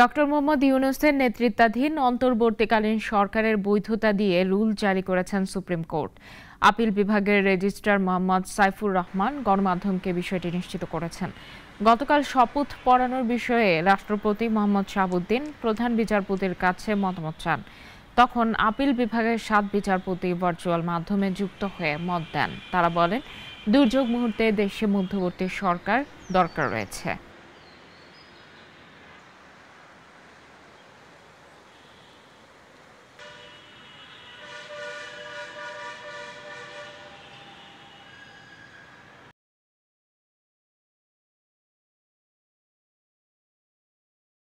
doctor Mohammad ইউনুসের নেতৃত্বাধীন অন্তর্বর্তীকালীন সরকারের বৈধতা দিয়ে রুল জারি করেছেন সুপ্রিম কোর্ট আপিল বিভাগের রেজিস্ট্রার মোহাম্মদ সাইফুর রহমান গণমাধ্যমকে বিষয়টি নিশ্চিত করেছেন গতকাল শপথ পড়ানোর বিষয়ে রাষ্ট্রপতি মোহাম্মদ শাহাবুদ্দিন প্রধান বিচারপতির কাছে মতামত চান তখন আপিল বিভাগের সাত বিচারপতি ভার্চুয়াল মাধ্যমে যুক্ত হয়ে মত দেন তারা বলেন দুর্যোগ মুহূর্তে দেশে মধ্যবর্তী সরকার দরকার রয়েছে